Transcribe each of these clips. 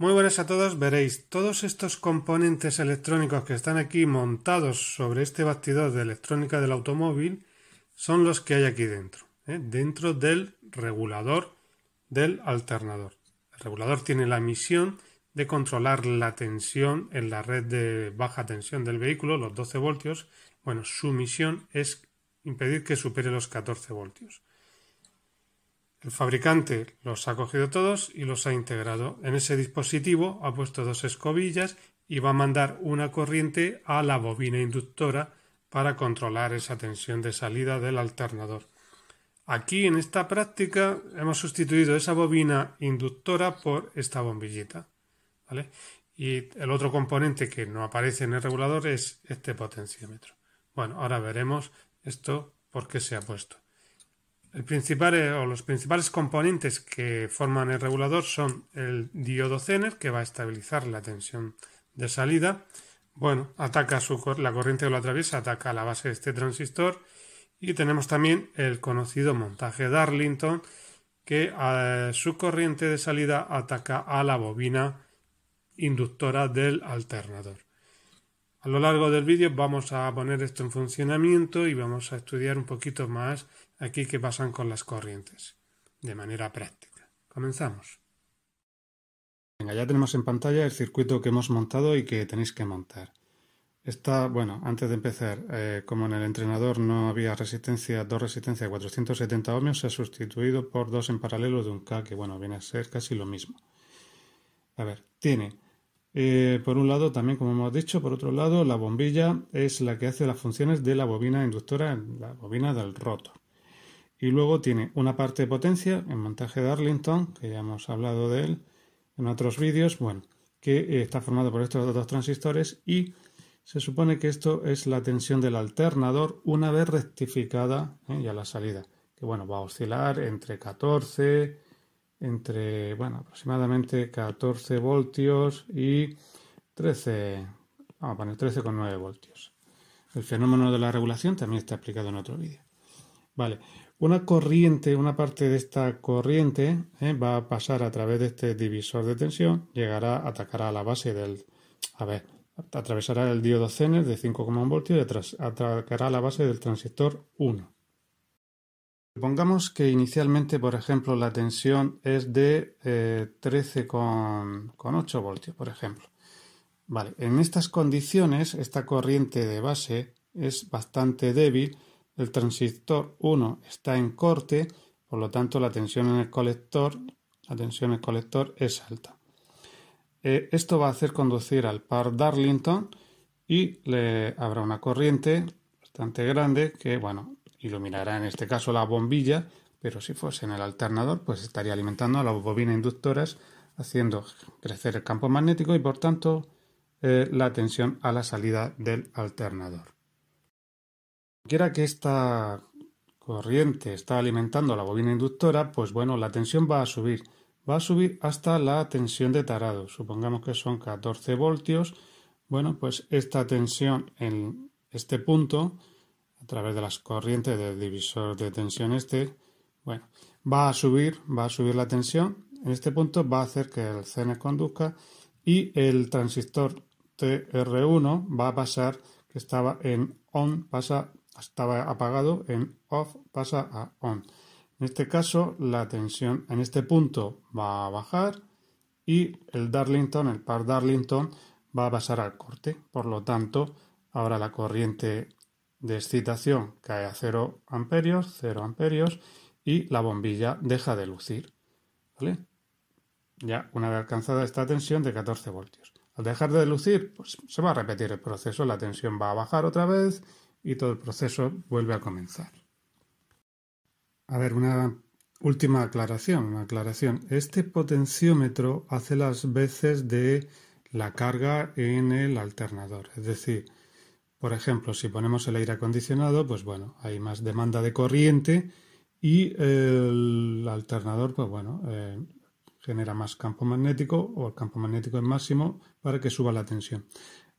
Muy buenas a todos, veréis, todos estos componentes electrónicos que están aquí montados sobre este bastidor de electrónica del automóvil son los que hay aquí dentro, ¿eh? dentro del regulador del alternador. El regulador tiene la misión de controlar la tensión en la red de baja tensión del vehículo, los 12 voltios. Bueno, su misión es impedir que supere los 14 voltios. El fabricante los ha cogido todos y los ha integrado. En ese dispositivo ha puesto dos escobillas y va a mandar una corriente a la bobina inductora para controlar esa tensión de salida del alternador. Aquí en esta práctica hemos sustituido esa bobina inductora por esta bombillita. ¿vale? Y el otro componente que no aparece en el regulador es este potenciómetro. Bueno, ahora veremos esto por qué se ha puesto. Eh, los principales componentes que forman el regulador son el diodo Zener, que va a estabilizar la tensión de salida. Bueno, ataca su, la corriente que lo atraviesa, ataca la base de este transistor. Y tenemos también el conocido montaje Darlington, que a eh, su corriente de salida ataca a la bobina inductora del alternador. A lo largo del vídeo vamos a poner esto en funcionamiento y vamos a estudiar un poquito más aquí que pasan con las corrientes, de manera práctica. Comenzamos. Venga, ya tenemos en pantalla el circuito que hemos montado y que tenéis que montar. Está, bueno, antes de empezar, eh, como en el entrenador no había resistencia, dos resistencias de 470 ohmios, se ha sustituido por dos en paralelo de un K, que bueno, viene a ser casi lo mismo. A ver, tiene, eh, por un lado, también como hemos dicho, por otro lado, la bombilla es la que hace las funciones de la bobina inductora, la bobina del rotor. Y luego tiene una parte de potencia, en montaje de Arlington, que ya hemos hablado de él en otros vídeos, bueno, que eh, está formado por estos dos transistores y se supone que esto es la tensión del alternador una vez rectificada eh, ya la salida, que bueno, va a oscilar entre 14, entre, bueno, aproximadamente 14 voltios y 13, vamos a poner 13,9 voltios. El fenómeno de la regulación también está explicado en otro vídeo una corriente, una parte de esta corriente ¿eh? va a pasar a través de este divisor de tensión, llegará, atacará a la base del... A ver, atravesará el diodo Zener de 5,1 voltios y atacará a la base del transistor 1. Supongamos que inicialmente, por ejemplo, la tensión es de 13,8 eh, voltios, por ejemplo. Vale, en estas condiciones, esta corriente de base es bastante débil el transistor 1 está en corte, por lo tanto la tensión en el colector, la el colector es alta. Eh, esto va a hacer conducir al par Darlington y le habrá una corriente bastante grande que, bueno, iluminará en este caso la bombilla, pero si fuese en el alternador, pues estaría alimentando a las bobinas inductoras, haciendo crecer el campo magnético y, por tanto, eh, la tensión a la salida del alternador. Quiera que esta corriente está alimentando la bobina inductora, pues bueno, la tensión va a subir. Va a subir hasta la tensión de tarado. Supongamos que son 14 voltios. Bueno, pues esta tensión en este punto, a través de las corrientes del divisor de tensión este, bueno, va a subir, va a subir la tensión. En este punto va a hacer que el CN conduzca y el transistor TR1 va a pasar, que estaba en on, pasa estaba apagado, en off pasa a on. En este caso, la tensión en este punto va a bajar y el Darlington, el par Darlington, va a pasar al corte. Por lo tanto, ahora la corriente de excitación cae a 0 amperios, 0 amperios y la bombilla deja de lucir. ¿Vale? Ya una vez alcanzada esta tensión de 14 voltios. Al dejar de lucir, pues se va a repetir el proceso, la tensión va a bajar otra vez y todo el proceso vuelve a comenzar. A ver, una última aclaración, una aclaración. Este potenciómetro hace las veces de la carga en el alternador. Es decir, por ejemplo, si ponemos el aire acondicionado, pues bueno, hay más demanda de corriente y el alternador, pues bueno, eh, genera más campo magnético o el campo magnético es máximo para que suba la tensión.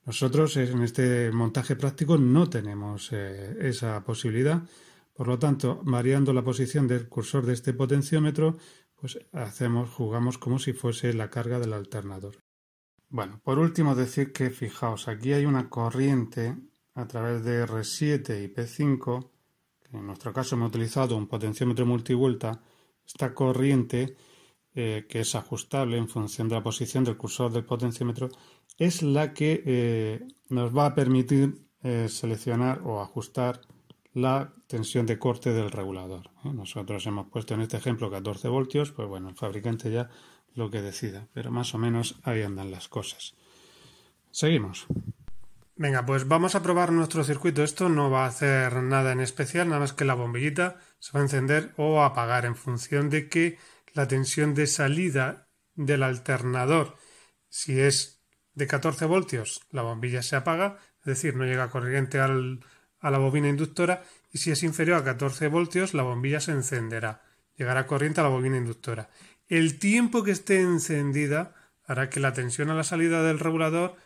Nosotros en este montaje práctico no tenemos eh, esa posibilidad. Por lo tanto, variando la posición del cursor de este potenciómetro, pues hacemos, jugamos como si fuese la carga del alternador. Bueno, por último decir que fijaos, aquí hay una corriente a través de R7 y P5, que en nuestro caso hemos utilizado un potenciómetro multivuelta, esta corriente eh, que es ajustable en función de la posición del cursor del potenciómetro, es la que eh, nos va a permitir eh, seleccionar o ajustar la tensión de corte del regulador. Nosotros hemos puesto en este ejemplo 14 voltios, pues bueno, el fabricante ya lo que decida, pero más o menos ahí andan las cosas. Seguimos. Venga, pues vamos a probar nuestro circuito. Esto no va a hacer nada en especial, nada más que la bombillita se va a encender o apagar en función de que la tensión de salida del alternador. Si es de 14 voltios, la bombilla se apaga, es decir, no llega corriente a la bobina inductora, y si es inferior a 14 voltios, la bombilla se encenderá, llegará corriente a la bobina inductora. El tiempo que esté encendida hará que la tensión a la salida del regulador,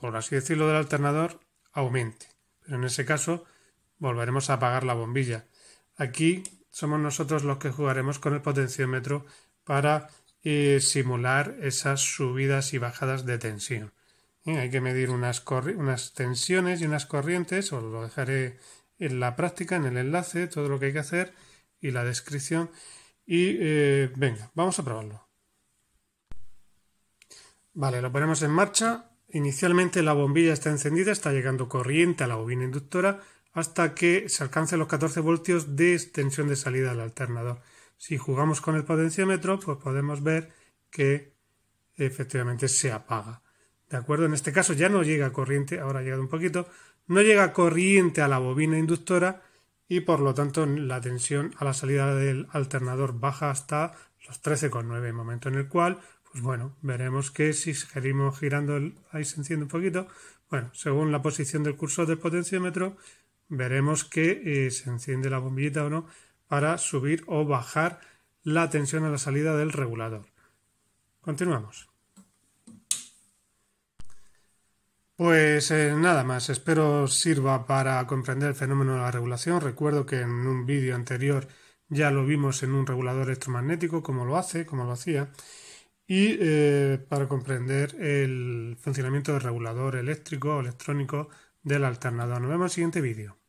por así decirlo del alternador, aumente. Pero en ese caso volveremos a apagar la bombilla. Aquí somos nosotros los que jugaremos con el potenciómetro para eh, simular esas subidas y bajadas de tensión. hay que medir unas, tensiones y unas corrientes, os lo dejaré en la práctica, en el enlace, todo lo que hay que hacer y la descripción. Y eh, venga, vamos a probarlo. Vale, lo ponemos en marcha. Inicialmente la bombilla está encendida, está llegando corriente a la bobina inductora, hasta que se alcance los 14 voltios de tensión de salida del alternador. Si jugamos con el potenciómetro, pues podemos ver que efectivamente se apaga. ¿De acuerdo? En este caso ya no llega corriente, ahora ha llegado un poquito, no llega corriente a la bobina inductora y por lo tanto la tensión a la salida del alternador baja hasta los 13,9, momento en el cual, pues bueno, veremos que si seguimos girando, ahí se enciende un poquito, bueno, según la posición del cursor del potenciómetro, veremos que eh, se enciende la bombillita o no para subir o bajar la tensión a la salida del regulador. Continuamos. Pues eh, nada más, espero sirva para comprender el fenómeno de la regulación. Recuerdo que en un vídeo anterior ya lo vimos en un regulador electromagnético, cómo lo hace, cómo lo hacía, y eh, para comprender el funcionamiento del regulador eléctrico o electrónico del alternador. Nos vemos en el siguiente vídeo.